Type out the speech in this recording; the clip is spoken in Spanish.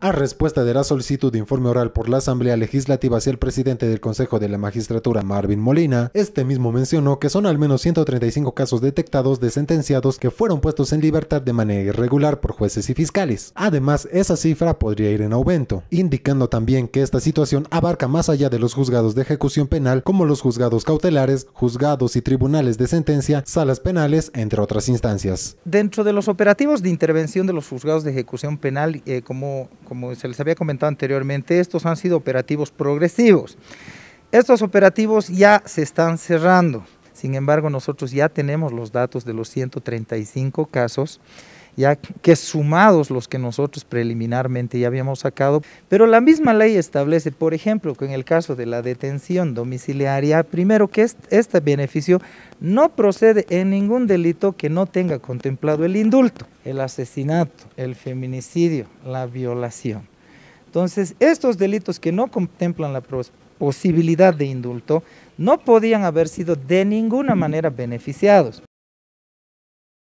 a respuesta de la solicitud de informe oral por la Asamblea Legislativa hacia el presidente del Consejo de la Magistratura, Marvin Molina, este mismo mencionó que son al menos 135 casos detectados de sentenciados que fueron puestos en libertad de manera irregular por jueces y fiscales. Además, esa cifra podría ir en aumento, indicando también que esta situación abarca más allá de los juzgados de ejecución penal como los juzgados cautelares, juzgados y tribunales de sentencia, salas penales, entre otras instancias. Dentro de los operativos de intervención de los juzgados de ejecución penal, eh, como como se les había comentado anteriormente, estos han sido operativos progresivos. Estos operativos ya se están cerrando. Sin embargo, nosotros ya tenemos los datos de los 135 casos ya que sumados los que nosotros preliminarmente ya habíamos sacado. Pero la misma ley establece, por ejemplo, que en el caso de la detención domiciliaria, primero que este beneficio no procede en ningún delito que no tenga contemplado el indulto, el asesinato, el feminicidio, la violación. Entonces, estos delitos que no contemplan la posibilidad de indulto no podían haber sido de ninguna manera beneficiados.